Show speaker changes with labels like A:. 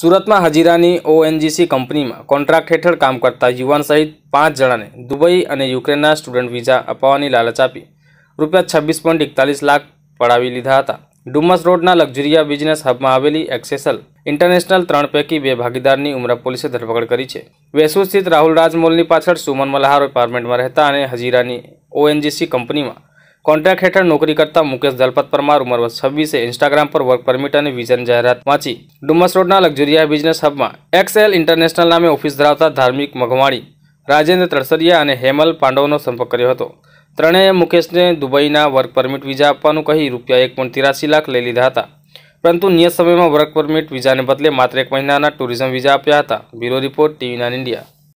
A: સુરતમાં હજીરાની ઓએનજીસી કંપનીમાં કોન્ટ્રાક્ટ હેઠળ કામ કરતા યુવાન સહિત પાંચ જણાને દુબઈ અને યુક્રેનના સ્ટુડન્ટ વિઝા અપાવવાની લાલચ આપી રૂપિયા છવ્વીસ પોઈન્ટ એકતાલીસ લાખ પડાવી લીધા હતા ડુમસ રોડના લક્ઝરિયા બિઝનેસ હબમાં આવેલી એક્સેસલ ઇન્ટરનેશનલ ત્રણ પૈકી બે ભાગીદારની ઉમરા પોલીસે ધરપકડ કરી છે વેસુ સ્થિત રાહુલ રાજમોલની પાછળ સુમન મલ્હાર એપાર્ટમેન્ટમાં રહેતા અને હજીરાની ઓએનજીસી કંપનીમાં કોન્ટ્રાક્ટ હેઠળ નોકરી કરતા મુકેશ દલપત પરમાર ઉંમર છવ્વીસે ઇન્સ્ટાગ્રામ પર વર્ક પરમિટ અને વિઝન જાહેરાત વાંચી ડુમસ રોડના લક્ઝુરિયા બિઝનેસ હબમાં એક્સએલ ઇન્ટરનેશનલ નામે ઓફિસ ધરાવતા ધાર્મિક મઘવાણી રાજેન્દ્ર તળસરિયા અને હેમલ પાંડવનો સંપર્ક કર્યો હતો ત્રણેય મુકેશને દુબઈના વર્ક પરમિટ વિઝા આપવાનું કહી રૂપિયા એક પોઈન્ટ તિરાસી લાખ લઈ લીધા હતા પરંતુ નિયત સમયમાં વર્ક પરમિટ વિઝાને બદલે માત્ર એક મહિનાના ટુરિઝમ વિઝા આપ્યા હતા bureau report TV nine India